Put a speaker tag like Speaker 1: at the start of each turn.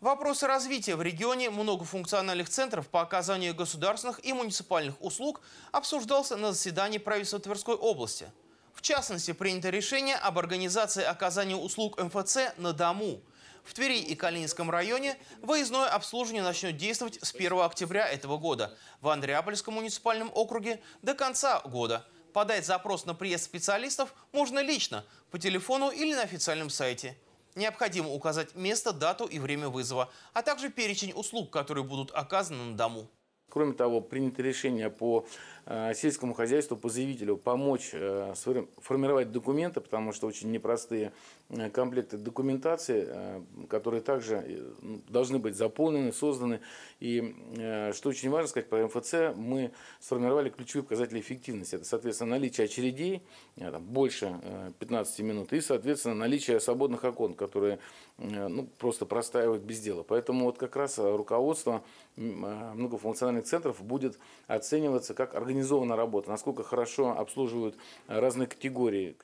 Speaker 1: Вопросы развития в регионе многофункциональных центров по оказанию государственных и муниципальных услуг обсуждался на заседании правительства Тверской области. В частности, принято решение об организации оказания услуг МФЦ на дому. В Твери и Калининском районе выездное обслуживание начнет действовать с 1 октября этого года, в Андреапольском муниципальном округе до конца года. Подать запрос на приезд специалистов можно лично, по телефону или на официальном сайте. Необходимо указать место, дату и время вызова, а также перечень услуг, которые будут оказаны на дому.
Speaker 2: Кроме того, принято решение по э, сельскому хозяйству, по заявителю помочь э, формировать документы, потому что очень непростые э, комплекты документации, которые также ну, должны быть заполнены, созданы. И что очень важно сказать про МФЦ, мы сформировали ключевые показатели эффективности. Это, соответственно, наличие очередей больше 15 минут и, соответственно, наличие свободных окон, которые ну, просто простаивают без дела. Поэтому вот как раз руководство многофункциональной региональных центров будет оцениваться как организована работа, насколько хорошо обслуживают разные категории